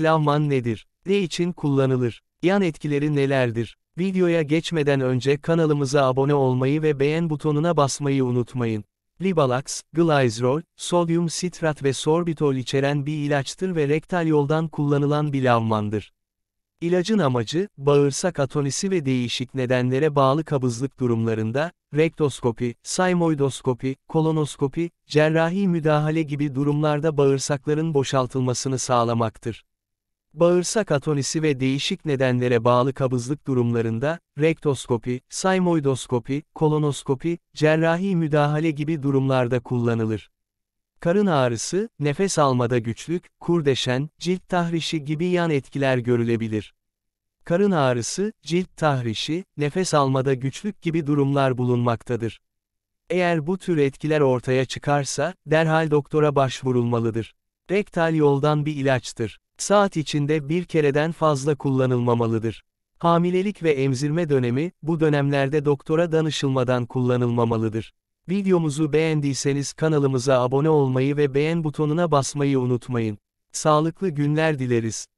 lavman nedir? Ne için kullanılır? Yan etkileri nelerdir? Videoya geçmeden önce kanalımıza abone olmayı ve beğen butonuna basmayı unutmayın. Libalax, glizrol, sodyum sitrat ve sorbitol içeren bir ilaçtır ve rektal yoldan kullanılan bir lavmandır. İlacın amacı, bağırsak atonisi ve değişik nedenlere bağlı kabızlık durumlarında, rektoskopi, saymoidoskopi, kolonoskopi, cerrahi müdahale gibi durumlarda bağırsakların boşaltılmasını sağlamaktır. Bağırsak atonisi ve değişik nedenlere bağlı kabızlık durumlarında, rektoskopi, saymoidoskopi, kolonoskopi, cerrahi müdahale gibi durumlarda kullanılır. Karın ağrısı, nefes almada güçlük, kurdeşen, cilt tahrişi gibi yan etkiler görülebilir. Karın ağrısı, cilt tahrişi, nefes almada güçlük gibi durumlar bulunmaktadır. Eğer bu tür etkiler ortaya çıkarsa, derhal doktora başvurulmalıdır. Rektal yoldan bir ilaçtır. Saat içinde bir kereden fazla kullanılmamalıdır. Hamilelik ve emzirme dönemi, bu dönemlerde doktora danışılmadan kullanılmamalıdır. Videomuzu beğendiyseniz kanalımıza abone olmayı ve beğen butonuna basmayı unutmayın. Sağlıklı günler dileriz.